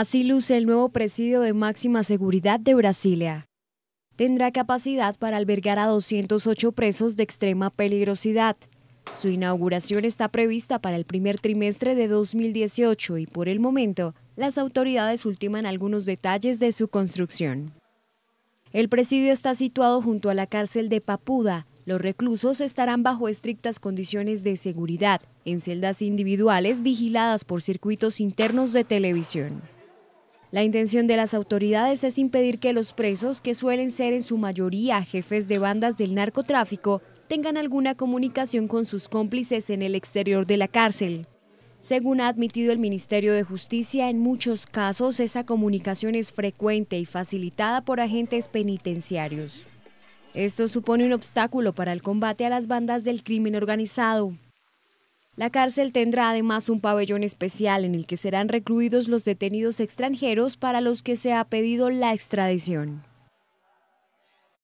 Así luce el nuevo presidio de máxima seguridad de Brasilia. Tendrá capacidad para albergar a 208 presos de extrema peligrosidad. Su inauguración está prevista para el primer trimestre de 2018 y por el momento las autoridades ultiman algunos detalles de su construcción. El presidio está situado junto a la cárcel de Papuda. Los reclusos estarán bajo estrictas condiciones de seguridad, en celdas individuales vigiladas por circuitos internos de televisión. La intención de las autoridades es impedir que los presos, que suelen ser en su mayoría jefes de bandas del narcotráfico, tengan alguna comunicación con sus cómplices en el exterior de la cárcel. Según ha admitido el Ministerio de Justicia, en muchos casos esa comunicación es frecuente y facilitada por agentes penitenciarios. Esto supone un obstáculo para el combate a las bandas del crimen organizado, la cárcel tendrá además un pabellón especial en el que serán recluidos los detenidos extranjeros para los que se ha pedido la extradición.